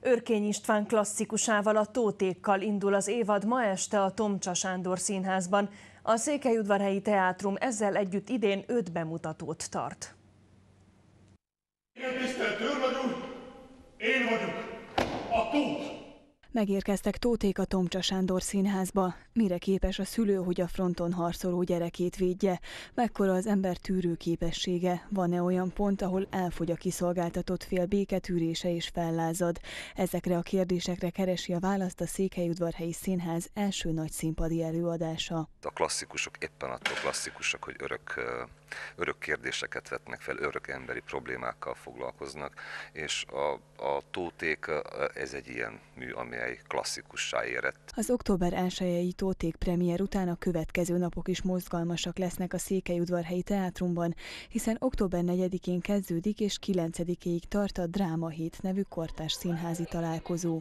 Örkény István klasszikusával, a Tótékkal indul az évad ma este a Tomcsa Sándor Színházban. A Székelyudvarhelyi Teátrum ezzel együtt idén öt bemutatót tart. Megérkeztek Tóték a Tomcsa Sándor színházba. Mire képes a szülő, hogy a fronton harcoló gyerekét védje? Mekkora az ember tűrő képessége? Van-e olyan pont, ahol elfogy a kiszolgáltatott fél béketűrése és fellázad? Ezekre a kérdésekre keresi a választ a Székelyudvarhelyi Színház első nagy színpadi előadása. A klasszikusok éppen attól klasszikusak, hogy örök, örök kérdéseket vetnek fel, örök emberi problémákkal foglalkoznak, és a, a Tóték ez egy ilyen mű, ami mely klasszikussá érett. Az október 1-i Tóték premier után a következő napok is mozgalmasak lesznek a Székelyudvarhelyi Teátrumban, hiszen október 4-én kezdődik és 9-ig tart a Dráma Hét nevű kortás színházi találkozó.